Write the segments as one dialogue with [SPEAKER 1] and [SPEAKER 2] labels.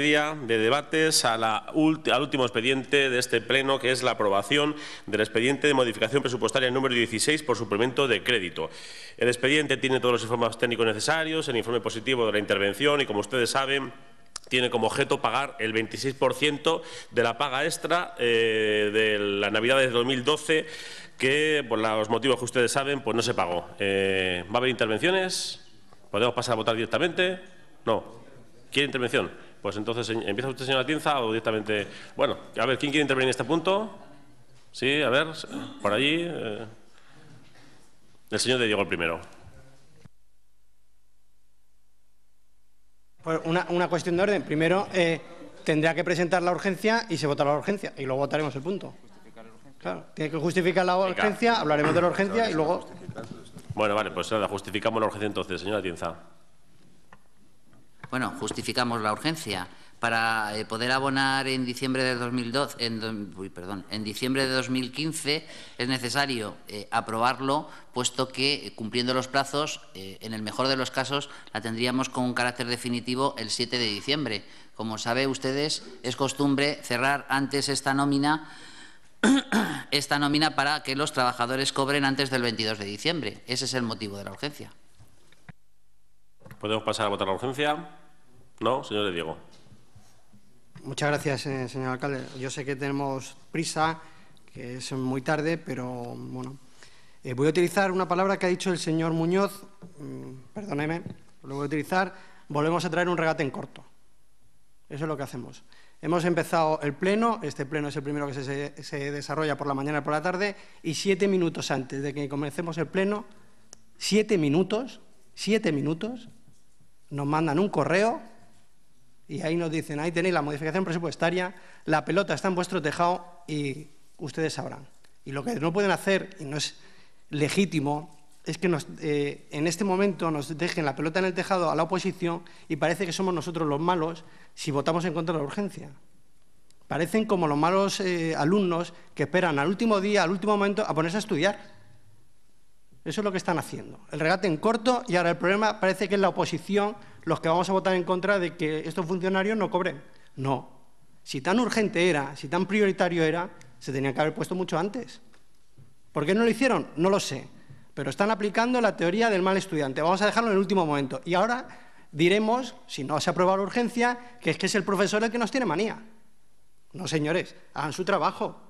[SPEAKER 1] de debates a la al último expediente de este pleno, que es la aprobación del expediente de modificación presupuestaria número 16 por suplemento de crédito. El expediente tiene todos los informes técnicos necesarios, el informe positivo de la intervención y, como ustedes saben, tiene como objeto pagar el 26% de la paga extra eh, de la Navidad de 2012, que por los motivos que ustedes saben, pues no se pagó. Eh, ¿Va a haber intervenciones? ¿Podemos pasar a votar directamente? No. ¿Quiere intervención? Pues entonces, ¿empieza usted, señora Tienza, o directamente...? Bueno, a ver, ¿quién quiere intervenir en este punto? Sí, a ver, por allí... Eh. El señor de Diego el primero.
[SPEAKER 2] Pues una, cuestión de orden. Primero, eh, tendrá que presentar la urgencia y se votará la urgencia, y luego votaremos el punto. Claro, tiene que justificar la urgencia, hablaremos de la urgencia y luego...
[SPEAKER 1] Bueno, vale, pues nada, justificamos la urgencia entonces, señora Tienza.
[SPEAKER 3] Bueno, justificamos la urgencia para eh, poder abonar en diciembre de en, perdón, en diciembre de 2015 es necesario eh, aprobarlo, puesto que eh, cumpliendo los plazos, en el mejor de los casos, la tendríamos con un carácter definitivo el 7 de diciembre. Como sabe ustedes, es costumbre cerrar antes esta nómina esta nómina para que los trabajadores cobren antes del 22 de diciembre. Ese es el motivo de la urgencia.
[SPEAKER 1] ¿Podemos pasar a votar la urgencia? No, señor de Diego.
[SPEAKER 2] Muchas gracias, eh, señor alcalde. Yo sé que tenemos prisa, que es muy tarde, pero bueno. Eh, voy a utilizar una palabra que ha dicho el señor Muñoz, mm, perdóneme, lo voy a utilizar. Volvemos a traer un regate en corto. Eso es lo que hacemos. Hemos empezado el pleno, este pleno es el primero que se, se desarrolla por la mañana y por la tarde, y siete minutos antes de que comencemos el pleno, siete minutos, siete minutos, nos mandan un correo y ahí nos dicen, ahí tenéis la modificación presupuestaria, la pelota está en vuestro tejado y ustedes sabrán. Y lo que no pueden hacer, y no es legítimo, es que nos, eh, en este momento nos dejen la pelota en el tejado a la oposición y parece que somos nosotros los malos si votamos en contra de la urgencia. Parecen como los malos eh, alumnos que esperan al último día, al último momento, a ponerse a estudiar. Eso es lo que están haciendo. El regate en corto y ahora el problema parece que es la oposición los que vamos a votar en contra de que estos funcionarios no cobren. No. Si tan urgente era, si tan prioritario era, se tenía que haber puesto mucho antes. ¿Por qué no lo hicieron? No lo sé. Pero están aplicando la teoría del mal estudiante. Vamos a dejarlo en el último momento. Y ahora diremos, si no se aprobado la urgencia, que es que es el profesor el que nos tiene manía. No, señores, hagan su trabajo.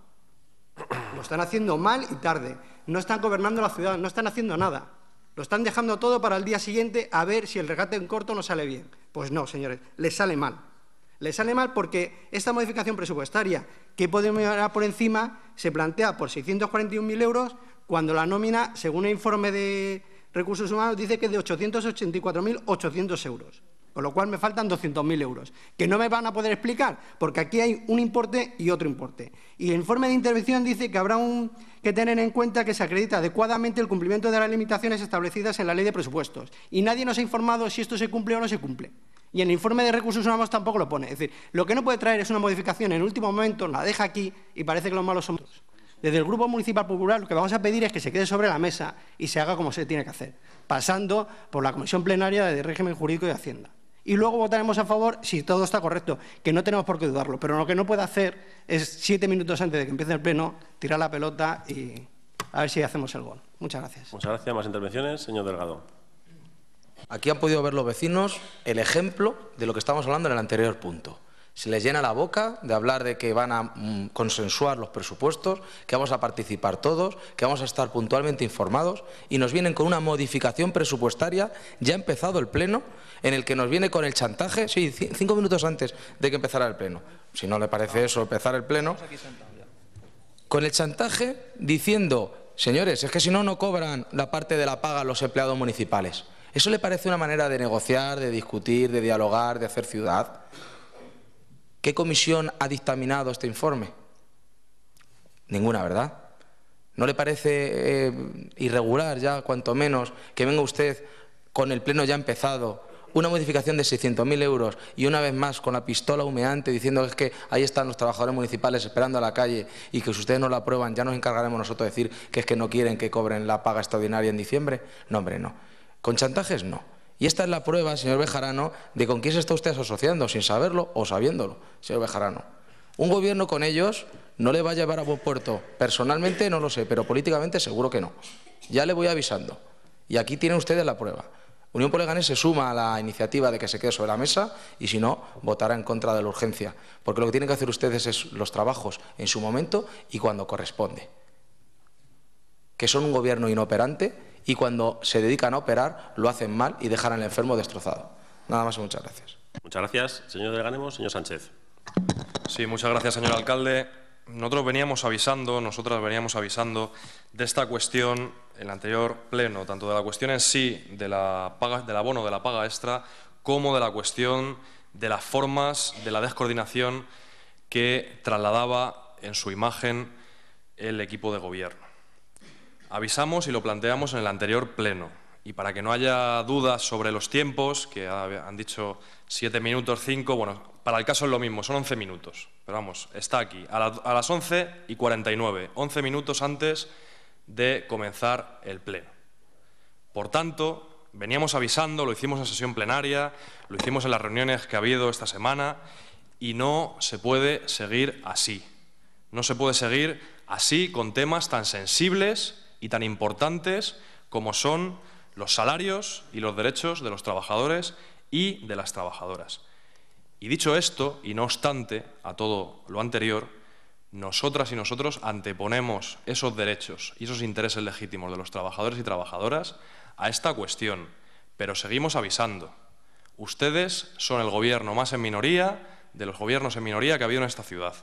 [SPEAKER 2] Lo están haciendo mal y tarde no están gobernando la ciudad, no están haciendo nada. Lo están dejando todo para el día siguiente a ver si el regate en corto no sale bien. Pues no, señores, les sale mal. Les sale mal porque esta modificación presupuestaria, que podemos llevar por encima, se plantea por 641.000 euros, cuando la nómina, según el informe de recursos humanos, dice que es de 884.800 euros con lo cual me faltan 200.000 euros, que no me van a poder explicar, porque aquí hay un importe y otro importe. Y el informe de intervención dice que habrá un, que tener en cuenta que se acredita adecuadamente el cumplimiento de las limitaciones establecidas en la ley de presupuestos. Y nadie nos ha informado si esto se cumple o no se cumple. Y en el informe de recursos humanos tampoco lo pone. Es decir, lo que no puede traer es una modificación en el último momento, la deja aquí y parece que los malos somos Desde el Grupo Municipal Popular lo que vamos a pedir es que se quede sobre la mesa y se haga como se tiene que hacer, pasando por la Comisión Plenaria de Régimen Jurídico y Hacienda y luego votaremos a favor si todo está correcto, que no tenemos por qué dudarlo. Pero lo que no puede hacer es siete minutos antes de que empiece el pleno tirar la pelota y a ver si hacemos el gol. Muchas gracias.
[SPEAKER 4] Muchas gracias. Más intervenciones, señor Delgado. Aquí han podido ver los vecinos el ejemplo de lo que estábamos hablando en el anterior punto. Se les llena la boca de hablar de que van a mm, consensuar los presupuestos, que vamos a participar todos, que vamos a estar puntualmente informados y nos vienen con una modificación presupuestaria, ya ha empezado el Pleno, en el que nos viene con el chantaje, sí, cinco minutos antes de que empezara el Pleno. Si no le parece eso, empezar el Pleno. Con el chantaje diciendo, señores, es que si no, no cobran la parte de la paga a los empleados municipales. ¿Eso le parece una manera de negociar, de discutir, de dialogar, de hacer ciudad? ¿Qué comisión ha dictaminado este informe? Ninguna, ¿verdad? ¿No le parece eh, irregular ya, cuanto menos, que venga usted con el pleno ya empezado, una modificación de 600.000 euros y una vez más con la pistola humeante diciendo que, es que ahí están los trabajadores municipales esperando a la calle y que si ustedes no la aprueban ya nos encargaremos nosotros de decir que es que no quieren que cobren la paga extraordinaria en diciembre? No, hombre, no. Con chantajes no. Y esta es la prueba, señor Bejarano, de con quién se está usted asociando, sin saberlo o sabiéndolo, señor Bejarano. Un gobierno con ellos no le va a llevar a buen puerto. Personalmente no lo sé, pero políticamente seguro que no. Ya le voy avisando. Y aquí tienen ustedes la prueba. Unión Poliganes se suma a la iniciativa de que se quede sobre la mesa y si no, votará en contra de la urgencia. Porque lo que tienen que hacer ustedes es los trabajos en su momento y cuando corresponde. Que son un gobierno inoperante y cuando se dedican a operar lo hacen mal y dejan al enfermo destrozado. Nada más y muchas gracias.
[SPEAKER 5] Muchas gracias, señor de Señor Sánchez. Sí, muchas gracias, señor alcalde. Nosotros veníamos avisando, nosotras veníamos avisando de esta cuestión en el anterior pleno, tanto de la cuestión en sí de la del abono de la paga extra, como de la cuestión de las formas de la descoordinación que trasladaba en su imagen el equipo de gobierno. Avisamos y lo planteamos en el anterior pleno. Y para que no haya dudas sobre los tiempos, que han dicho siete minutos, cinco... bueno, para el caso es lo mismo, son once minutos. Pero vamos, está aquí, a, las a las cuarenta y nueve... ...once minutos antes de comenzar el pleno. Por tanto, veníamos avisando, lo hicimos en sesión plenaria, lo hicimos en las reuniones que ha habido esta semana, y no se puede seguir así. No se puede seguir así con temas tan sensibles y tan importantes como son los salarios y los derechos de los trabajadores y de las trabajadoras. Y dicho esto, y no obstante a todo lo anterior, nosotras y nosotros anteponemos esos derechos y esos intereses legítimos de los trabajadores y trabajadoras a esta cuestión, pero seguimos avisando. Ustedes son el gobierno más en minoría de los gobiernos en minoría que ha habido en esta ciudad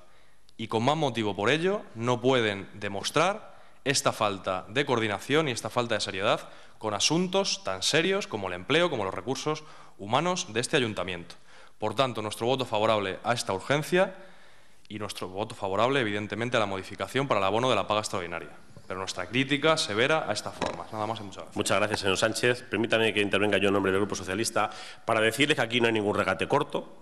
[SPEAKER 5] y con más motivo por ello no pueden demostrar esta falta de coordinación y esta falta de seriedad con asuntos tan serios como el empleo, como los recursos humanos de este ayuntamiento. Por tanto, nuestro voto favorable a esta urgencia y nuestro voto favorable, evidentemente, a la modificación para el abono de la paga extraordinaria. Pero nuestra crítica severa a esta forma. Nada más y muchas gracias.
[SPEAKER 1] Muchas gracias, señor Sánchez. Permítame que intervenga yo en nombre del Grupo Socialista para decirles que aquí no hay ningún regate corto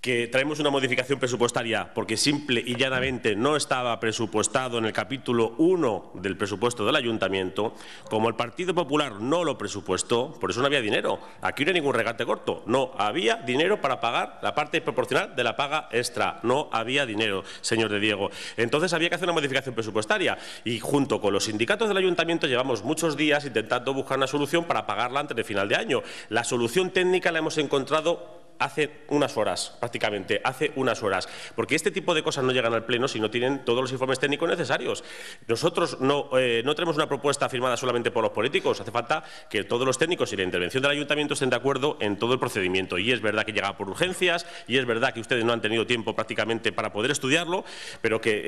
[SPEAKER 1] que traemos una modificación presupuestaria porque simple y llanamente no estaba presupuestado en el capítulo 1 del presupuesto del ayuntamiento, como el Partido Popular no lo presupuestó, por eso no había dinero. Aquí no hay ningún regate corto, no había dinero para pagar la parte proporcional de la paga extra, no había dinero, señor de Diego. Entonces había que hacer una modificación presupuestaria y junto con los sindicatos del ayuntamiento llevamos muchos días intentando buscar una solución para pagarla antes del final de año. La solución técnica la hemos encontrado hace unas horas, prácticamente, hace unas horas. Porque este tipo de cosas no llegan al Pleno si no tienen todos los informes técnicos necesarios. Nosotros no, eh, no tenemos una propuesta firmada solamente por los políticos, hace falta que todos los técnicos y la intervención del Ayuntamiento estén de acuerdo en todo el procedimiento. Y es verdad que llega por urgencias, y es verdad que ustedes no han tenido tiempo prácticamente para poder estudiarlo, pero que eh,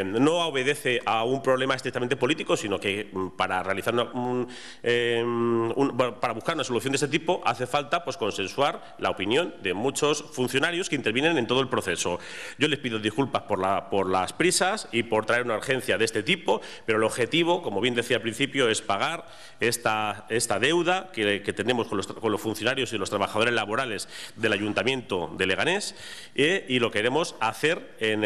[SPEAKER 1] eh, no obedece a un problema estrictamente político, sino que mm, para realizar mm, mm, para buscar una solución de este tipo hace falta pues, consensuar opinión de muchos funcionarios que intervienen en todo el proceso. Yo les pido disculpas por, la, por las prisas y por traer una urgencia de este tipo, pero el objetivo, como bien decía al principio, es pagar esta, deuda que, tenemos con los, funcionarios y los trabajadores laborales del Ayuntamiento de Leganés eh, y lo queremos hacer en,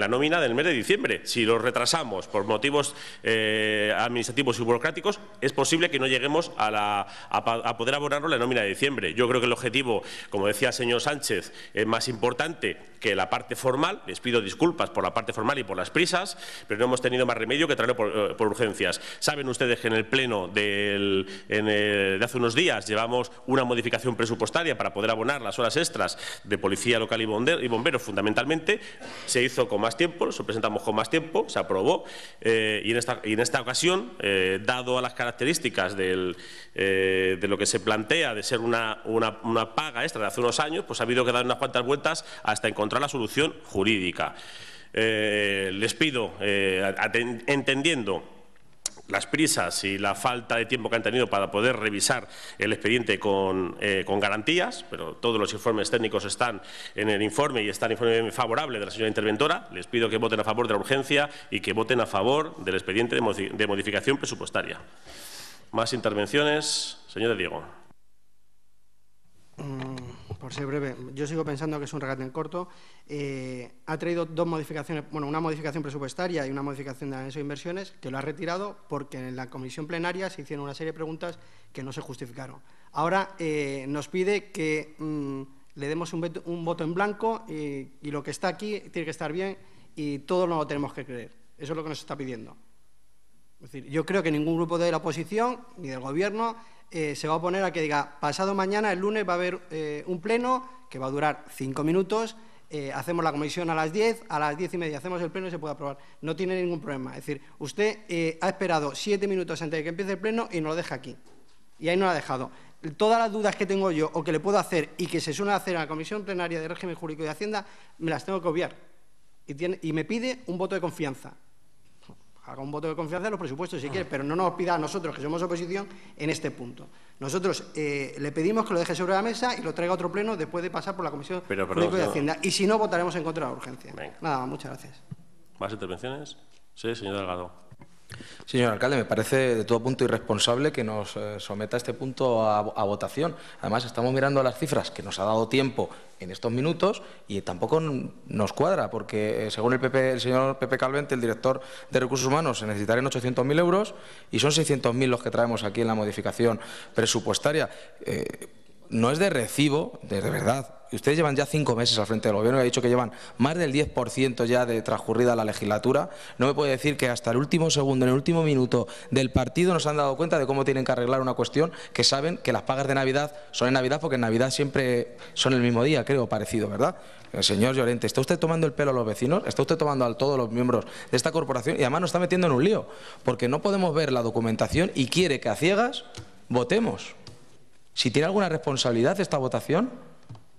[SPEAKER 1] la nómina del mes de diciembre. Si lo retrasamos por motivos eh, administrativos y burocráticos, es posible que no lleguemos a, la, poder abonarlo en la nómina de diciembre. Yo creo que el objetivo como decía el señor Sánchez, es más importante que la parte formal. Les pido disculpas por la parte formal y por las prisas, pero no hemos tenido más remedio que traerlo por, eh, urgencias. Saben ustedes que en el Pleno de hace unos días llevamos una modificación presupuestaria para poder abonar las horas extras de policía local y, bomberos, fundamentalmente. Se hizo con más tiempo, lo presentamos con más tiempo, se aprobó eh, y, en esta, en esta, ocasión, eh, dado a las características de lo que se plantea de ser una, una, una extra de hace unos años, pues ha habido que dar unas cuantas vueltas hasta encontrar la solución jurídica. Eh, les pido, eh, entendiendo las prisas y la falta de tiempo que han tenido para poder revisar el expediente con, eh, garantías, pero todos los informes técnicos están en el informe y están el informe favorable de la señora interventora. Les pido que voten a favor de la urgencia y que voten a favor del expediente de modificación presupuestaria. Más intervenciones. Señora Diego.
[SPEAKER 2] Mm, por ser breve, yo sigo pensando que es un regate en corto. Eh, ha traído dos modificaciones, bueno, una modificación presupuestaria y una modificación de anexo inversiones, que lo ha retirado porque en la comisión plenaria se hicieron una serie de preguntas que no se justificaron. Ahora eh, nos pide que mm, le demos un, voto en blanco y, lo que está aquí tiene que estar bien y todo lo tenemos que creer. Eso es lo que nos está pidiendo. Es decir, yo creo que ningún grupo de la oposición ni del Gobierno eh, se va a oponer a que diga, pasado mañana, el lunes, va a haber eh, un pleno que va a durar cinco minutos, eh, hacemos la comisión a las diez, a las diez y media hacemos el pleno y se puede aprobar. No tiene ningún problema. Es decir, usted ha esperado siete minutos antes de que empiece el pleno y no lo deja aquí. Y ahí no lo ha dejado. Todas las dudas que tengo yo o que le puedo hacer y que se suelen hacer en la Comisión Plenaria de Régimen Jurídico de Hacienda, me las tengo que obviar. y me pide un voto de confianza haga un voto de confianza en los presupuestos si ah. quiere, pero no nos pida a nosotros, que somos oposición, en este punto. Nosotros eh, le pedimos que lo deje sobre la mesa y lo traiga a otro pleno después de pasar por la Comisión de Hacienda. Y si no, votaremos en contra de la urgencia. Nada, muchas gracias.
[SPEAKER 1] ¿Más intervenciones? Sí,
[SPEAKER 4] señor Delgado. Señor alcalde, me parece de todo punto irresponsable que nos eh, someta este punto a, votación. Además, estamos mirando las cifras que nos ha dado tiempo en estos minutos y tampoco nos cuadra, porque eh, según el, PP, el señor Pepe Calvente, el director de Recursos Humanos, se necesitarían 800.000 euros y son 600.000 los que traemos aquí en la modificación presupuestaria. Eh, no es de recibo, de, verdad, ustedes llevan ya cinco meses al frente del gobierno, y ha dicho que llevan más del 10% ya de transcurrida la legislatura, no me puede decir que hasta el último segundo, en el último minuto del partido nos han dado cuenta de cómo tienen que arreglar una cuestión que saben que las pagas de Navidad son en Navidad porque en Navidad siempre son el mismo día, creo, parecido, ¿verdad? Eh, señor Llorente, ¿está usted tomando el pelo a los vecinos? ¿Está usted tomando a todos los miembros de esta corporación? Y además nos está metiendo en un lío, porque no podemos ver la documentación y quiere que a ciegas votemos. Si tiene alguna responsabilidad esta votación,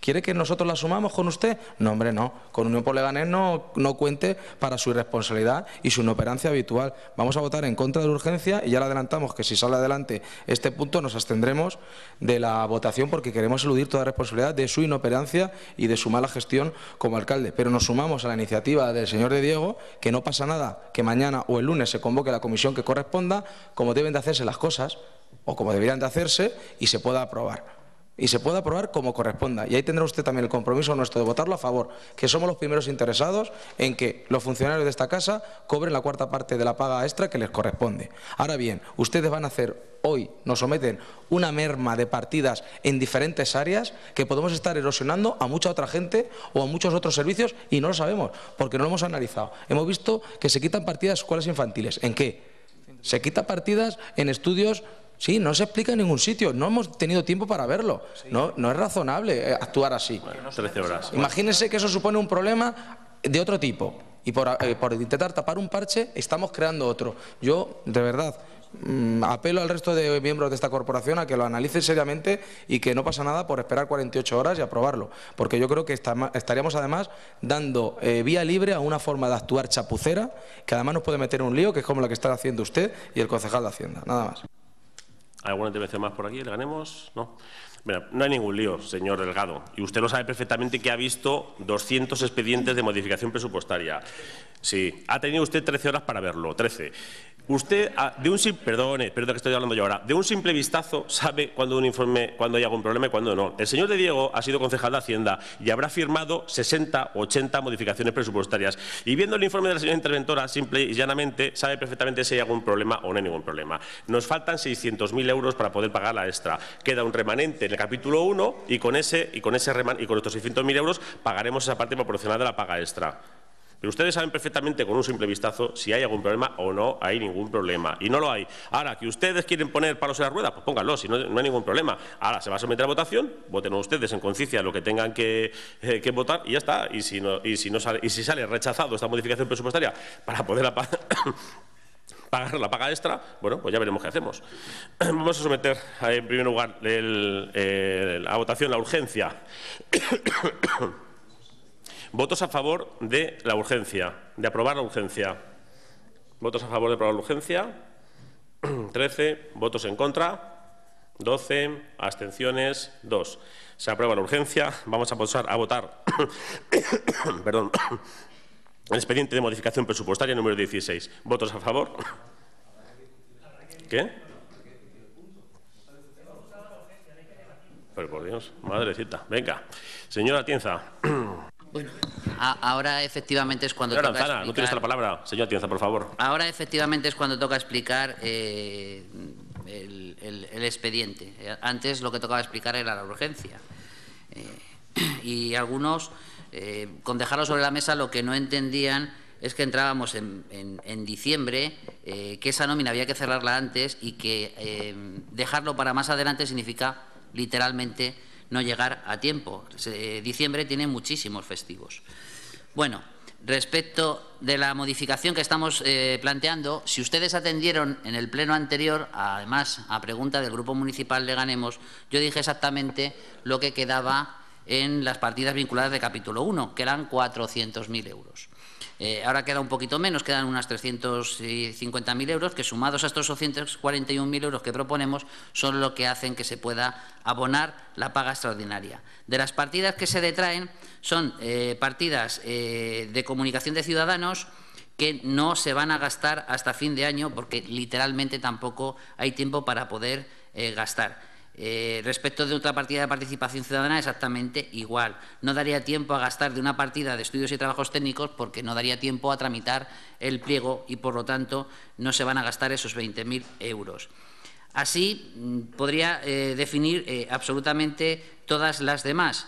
[SPEAKER 4] ¿Quiere que nosotros la sumamos con usted? No, hombre, no. Con Unión por no, no cuente para su irresponsabilidad y su inoperancia habitual. Vamos a votar en contra de la urgencia y ya le adelantamos que si sale adelante este punto nos abstendremos de la votación porque queremos eludir toda responsabilidad de su inoperancia y de su mala gestión como alcalde. Pero nos sumamos a la iniciativa del señor de Diego, que no pasa nada, que mañana o el lunes se convoque la comisión que corresponda, como deben de hacerse las cosas o como deberían de hacerse y se pueda aprobar y se pueda aprobar como corresponda. Y ahí tendrá usted también el compromiso nuestro de votarlo a favor, que somos los primeros interesados en que los funcionarios de esta casa cobren la cuarta parte de la paga extra que les corresponde. Ahora bien, ustedes van a hacer hoy, nos someten una merma de partidas en diferentes áreas que podemos estar erosionando a mucha otra gente o a muchos otros servicios y no lo sabemos, porque no lo hemos analizado. Hemos visto que se quitan partidas en escuelas infantiles. ¿En qué? Se quitan partidas en estudios Sí, no se explica en ningún sitio. No hemos tenido tiempo para verlo. No, no es razonable eh, actuar así. horas. Imagínense que eso supone un problema de otro tipo. Y eh, por, intentar tapar un parche, estamos creando otro. Yo, de verdad, mm, apelo al resto de miembros de esta corporación a que lo analicen seriamente y que no pasa nada por esperar 48 horas y aprobarlo, porque yo creo que estaríamos además dando eh, vía libre a una forma de actuar chapucera que además nos puede meter en un lío que es como la que está haciendo usted y el concejal de Hacienda, nada más.
[SPEAKER 1] ¿Alguna intervención más por aquí? ¿Le ganemos? No. Bueno, no hay ningún lío, señor Delgado. Y usted lo sabe perfectamente que ha visto 200 expedientes de modificación presupuestaria. Sí, ha tenido usted 13 horas para verlo, 13. Usted, ah, de un perdone, perdón que estoy hablando yo ahora, de un simple vistazo sabe cuándo un informe, cuando hay algún problema y cuándo no. El señor de Diego ha sido concejal de Hacienda y habrá firmado 60 o 80 modificaciones presupuestarias. Y viendo el informe de la señora interventora, simple y llanamente, sabe perfectamente si hay algún problema o no hay ningún problema. Nos faltan 600.000 euros para poder pagar la extra. Queda un remanente en el capítulo 1 y con ese y con ese y con estos 600.000 euros pagaremos esa parte proporcional de la paga extra. Pero ustedes saben perfectamente con un simple vistazo si hay algún problema o no hay ningún problema. Y no lo hay. Ahora, que ustedes quieren poner palos en la rueda, pues pónganlo, si no, hay ningún problema. Ahora, se va a someter a votación, voten ustedes en conciencia lo que tengan eh, que, votar y ya está. Y si, no, y, si no sale, y si sale rechazado esta modificación presupuestaria para poder pagar la paga extra, bueno, pues ya veremos qué hacemos. Vamos a someter, eh, en primer lugar, a votación la urgencia Votos a favor de la urgencia, de aprobar la urgencia. Votos a favor de aprobar la urgencia. 13. Votos en contra. 12. Abstenciones. 2. Se aprueba la urgencia. Vamos a a votar. Perdón. El expediente de modificación presupuestaria número 16. ¿Votos a favor? ¿Qué? Pero por Dios, madrecita. Venga. Señora Tienza.
[SPEAKER 3] Bueno, ahora efectivamente es cuando toca explicar... no tienes la
[SPEAKER 1] palabra. Señor por favor.
[SPEAKER 3] Ahora efectivamente es cuando toca explicar eh, el, expediente. Eh, antes lo que tocaba explicar era la urgencia. Eh, y algunos, con dejarlo sobre la mesa, lo que no entendían es que entrábamos en diciembre, que esa nómina había que cerrarla antes y que dejarlo para más adelante significa literalmente no llegar a tiempo. diciembre tiene muchísimos festivos. Bueno, respecto de la modificación que estamos eh, planteando, si ustedes atendieron en el pleno anterior, además a pregunta del Grupo Municipal de Ganemos, yo dije exactamente lo que quedaba en las partidas vinculadas de capítulo 1, que eran 400.000 euros. Eh, ahora queda un poquito menos, quedan unas 350.000 euros, que sumados a estos 241.000 euros que proponemos, son lo que hacen que se pueda abonar la paga extraordinaria. De las partidas que se detraen son eh, partidas eh, de comunicación de ciudadanos, que no se van a gastar hasta fin de año porque literalmente tampoco hay tiempo para poder gastar. Eh, respecto de otra partida de participación ciudadana, exactamente igual. No daría tiempo a gastar de una partida de estudios y trabajos técnicos porque no daría tiempo a tramitar el pliego y, por lo tanto, no se van a gastar esos 20.000 euros. Así mm, podría eh, definir eh, absolutamente todas las demás.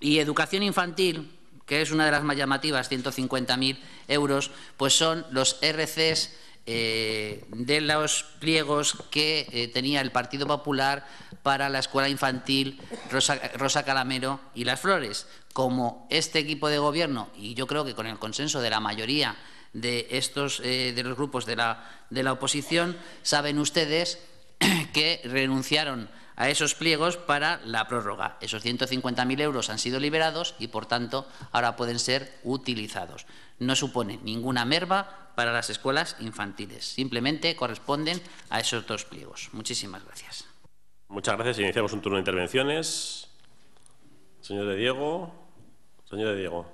[SPEAKER 3] Y educación infantil, que es una de las más llamativas, 150.000 euros, pues son los RCs eh, de los pliegos que eh, tenía el Partido Popular para la escuela infantil Rosa, Calamero y Las Flores. Como este equipo de gobierno, y yo creo que con el consenso de la mayoría de estos eh, de los grupos de la, de la oposición, saben ustedes que renunciaron a esos pliegos para la prórroga. Esos 150.000 euros han sido liberados y, por tanto, ahora pueden ser utilizados. No supone ninguna merma para las escuelas infantiles. Simplemente corresponden a esos dos pliegos. Muchísimas gracias.
[SPEAKER 1] Muchas gracias. Iniciamos un turno de intervenciones. Señor de Diego. Señor de Diego.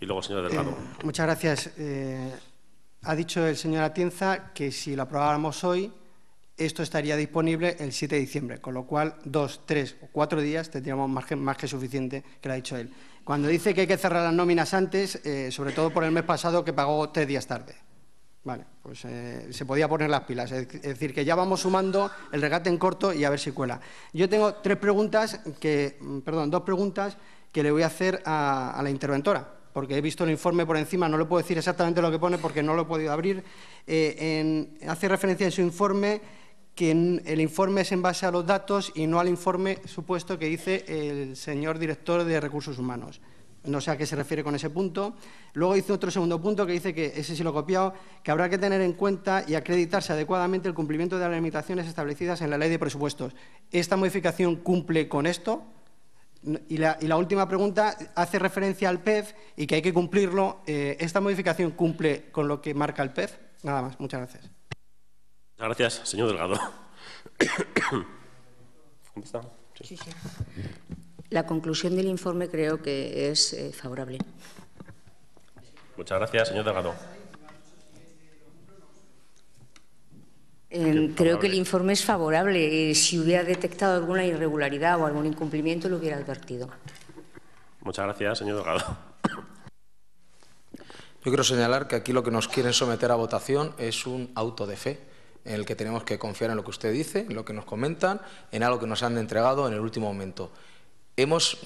[SPEAKER 1] Y luego, señor eh, Delgado.
[SPEAKER 2] muchas gracias. Eh, ha dicho el señor Atienza que si lo aprobáramos hoy esto estaría disponible el 7 de diciembre, con lo cual dos, tres o cuatro días tendríamos más que suficiente, que lo ha dicho él. Cuando dice que hay que cerrar las nóminas antes, eh, sobre todo por el mes pasado que pagó tres días tarde. Vale, pues eh, se podía poner las pilas. Es decir, que ya vamos sumando el regate en corto y a ver si cuela. Yo tengo tres preguntas, que, mm, perdón, dos preguntas que le voy a hacer a, la interventora porque he visto el informe por encima, no le puedo decir exactamente lo que pone porque no lo he podido abrir. Eh, hace referencia en su informe que el informe es en base a los datos y no al informe supuesto que dice el señor director de Recursos Humanos. No sé a qué se refiere con ese punto. Luego dice otro segundo punto que dice que, ese sí lo he copiado, que habrá que tener en cuenta y acreditarse adecuadamente el cumplimiento de las limitaciones establecidas en la ley de presupuestos. ¿Esta modificación cumple con esto? Y la, última pregunta hace referencia al PEF y que hay que cumplirlo. Eh, ¿Esta modificación cumple con lo que marca el PEF? Nada más. Muchas gracias.
[SPEAKER 1] Gracias, señor Delgado.
[SPEAKER 2] Sí, La conclusión del informe creo que es eh, favorable.
[SPEAKER 1] Muchas gracias, señor Delgado.
[SPEAKER 2] Eh, creo que el informe es favorable. Si hubiera detectado alguna irregularidad o algún incumplimiento, lo hubiera advertido.
[SPEAKER 4] Muchas gracias, señor Delgado. Yo quiero señalar que aquí lo que nos quieren someter a votación es un auto de fe en el que tenemos que confiar en lo que usted dice, en lo que nos comentan, en algo que nos han entregado en el último momento. Hemos,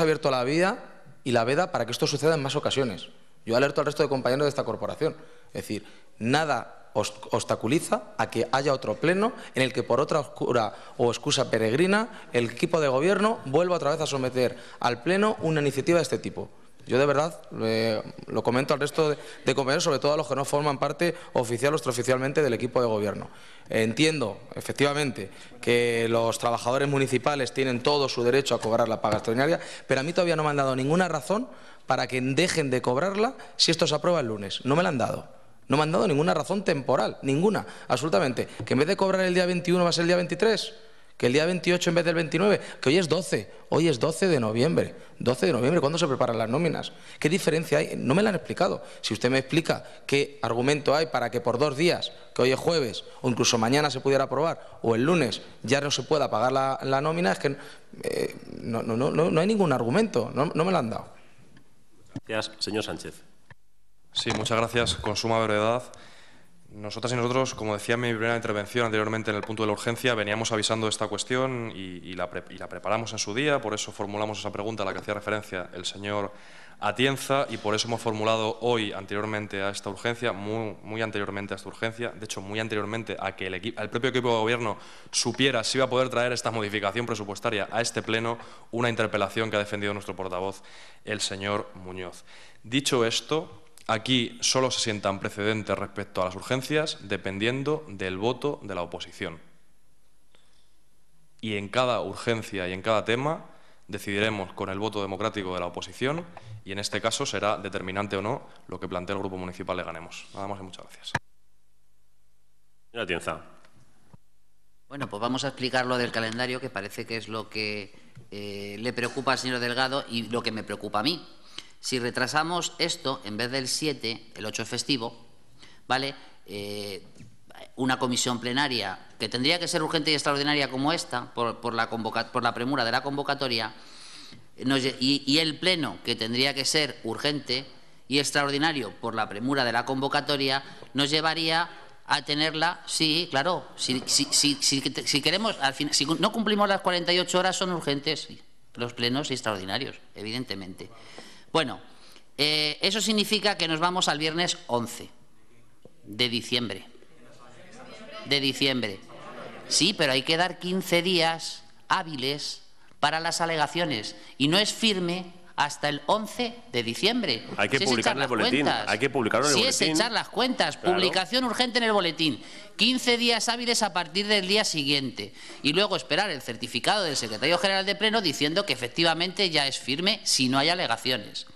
[SPEAKER 4] abierto la vía y la veda para que esto suceda en más ocasiones. Yo alerto al resto de compañeros de esta corporación. Es decir, nada obstaculiza a que haya otro pleno en el que por otra oscura o excusa peregrina el equipo de gobierno vuelva otra vez a someter al pleno una iniciativa de este tipo. Yo de verdad eh, lo comento al resto de, de, compañeros, sobre todo a los que no forman parte oficial o extraoficialmente del equipo de gobierno. Entiendo, efectivamente, que los trabajadores municipales tienen todo su derecho a cobrar la paga extraordinaria, pero a mí todavía no me han dado ninguna razón para que dejen de cobrarla si esto se aprueba el lunes. No me la han dado. No me han dado ninguna razón temporal, ninguna, absolutamente. Que en vez de cobrar el día 21 va a ser el día 23 que el día 28 en vez del 29, que hoy es 12, hoy es 12 de noviembre, 12 de noviembre, ¿cuándo se preparan las nóminas? ¿Qué diferencia hay? No me la han explicado. Si usted me explica qué argumento hay para que por dos días, que hoy es jueves, o incluso mañana se pudiera aprobar, o el lunes ya no se pueda pagar la, nómina, es que eh, no, no, no, hay ningún argumento, no, no me lo han dado.
[SPEAKER 5] Gracias, señor Sánchez. Sí, muchas gracias. Con suma brevedad. Nosotras y nosotros, como decía en mi primera intervención anteriormente en el punto de la urgencia, veníamos avisando esta cuestión y, la preparamos en su día, por eso formulamos esa pregunta a la que hacía referencia el señor Atienza y por eso hemos formulado hoy anteriormente a esta urgencia, muy, muy anteriormente a esta urgencia, de hecho muy anteriormente a que el, el propio equipo de gobierno supiera si iba a poder traer esta modificación presupuestaria a este pleno, una interpelación que ha defendido nuestro portavoz, el señor Muñoz. Dicho esto, Aquí solo se sientan precedentes respecto a las urgencias dependiendo del voto de la oposición. Y en cada urgencia y en cada tema decidiremos con el voto democrático de la oposición y en este caso será determinante o no lo que plantea el Grupo Municipal le Ganemos. Nada más y muchas gracias. Señora
[SPEAKER 3] Bueno, pues vamos a explicar lo del calendario que parece que es lo que eh, le preocupa al señor Delgado y lo que me preocupa a mí. Si retrasamos esto, en vez del 7, el 8 es festivo, ¿vale? Eh, una comisión plenaria que tendría que ser urgente y extraordinaria como esta, por, la, por la, premura de la convocatoria, y, el Pleno, que tendría que ser urgente y extraordinario por la premura de la convocatoria, nos llevaría a tenerla, sí, claro, si, si queremos, al si no cumplimos las 48 horas, son urgentes los plenos y extraordinarios, evidentemente. Bueno, eh, eso significa que nos vamos al viernes 11 de diciembre. De diciembre. Sí, pero hay que dar 15 días hábiles para las alegaciones y no es firme hasta el 11 de diciembre. Hay que publicar en el Cuentas, hay que publicarlo en el si es echar las cuentas, publicación urgente en el boletín. 15 días hábiles a partir del día siguiente. Y luego esperar el certificado del secretario general de pleno diciendo que efectivamente ya es firme si no hay alegaciones.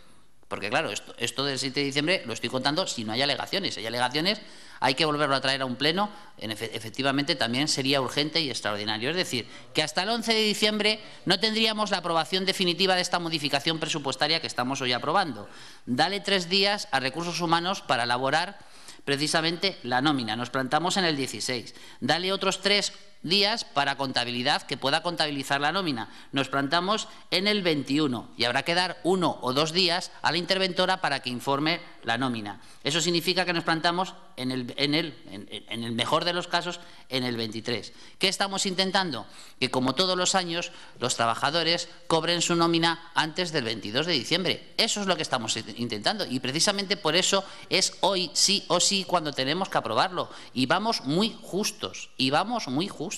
[SPEAKER 3] Porque claro, esto, esto del 7 de diciembre lo estoy contando si no hay alegaciones. Hay alegaciones hay que volverlo a traer a un pleno, efectivamente también sería urgente y extraordinario. Es decir, que hasta el 11 de diciembre no tendríamos la aprobación definitiva de esta modificación presupuestaria que estamos hoy aprobando. Dale tres días a recursos humanos para elaborar precisamente la nómina. Nos plantamos en el 16. Dale otros tres días para contabilidad que pueda contabilizar la nómina. Nos plantamos en el 21 y habrá que dar uno o dos días a la interventora para que informe la nómina. Eso significa que nos plantamos en el, en el, en, el mejor de los casos en el 23. ¿Qué estamos intentando? Que como todos los años los trabajadores cobren su nómina antes del 22 de diciembre. Eso es lo que estamos intentando y precisamente por eso es hoy sí o sí cuando tenemos que aprobarlo y vamos muy justos y vamos muy justos.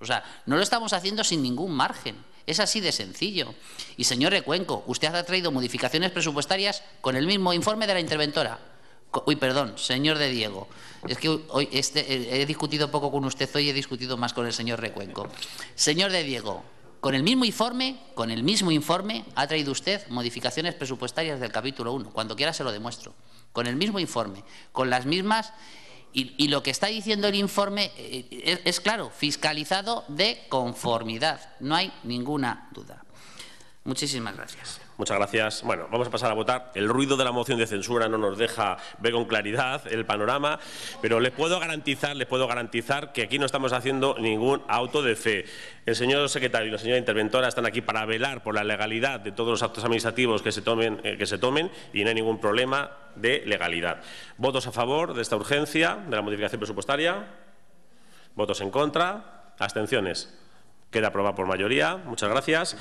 [SPEAKER 3] O sea, no lo estamos haciendo sin ningún margen. Es así de sencillo. Y señor Recuenco, usted ha traído modificaciones presupuestarias con el mismo informe de la interventora. Uy, perdón, señor de Diego. Es que hoy este, eh, he discutido poco con usted hoy, he discutido más con el señor Recuenco. Señor de Diego, con el mismo informe, con el mismo informe ha traído usted modificaciones presupuestarias del capítulo 1. Cuando quiera se lo demuestro. Con el mismo informe, con las mismas y, lo que está diciendo el informe eh, eh, es claro, fiscalizado de conformidad, no hay ninguna duda. Muchísimas gracias.
[SPEAKER 1] Muchas gracias. Bueno, vamos a pasar a votar. El ruido de la moción de censura no nos deja ver con claridad el panorama, pero les puedo garantizar, les puedo garantizar que aquí no estamos haciendo ningún auto de fe. El señor secretario y la señora interventora están aquí para velar por la legalidad de todos los actos administrativos que se tomen, eh, que se tomen y no hay ningún problema de legalidad. ¿Votos a favor de esta urgencia, de la modificación presupuestaria? ¿Votos en contra? ¿Abstenciones? Queda aprobado por mayoría. Muchas gracias.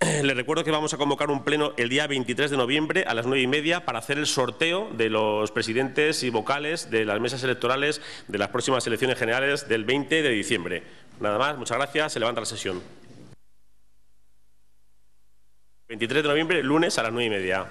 [SPEAKER 1] Le recuerdo que vamos a convocar un pleno el día 23 de noviembre a las 9 y media para hacer el sorteo de los presidentes y vocales de las mesas electorales de las próximas elecciones generales del 20 de diciembre. Nada más, muchas gracias. Se levanta la sesión. 23 de noviembre, lunes a las 9 y media.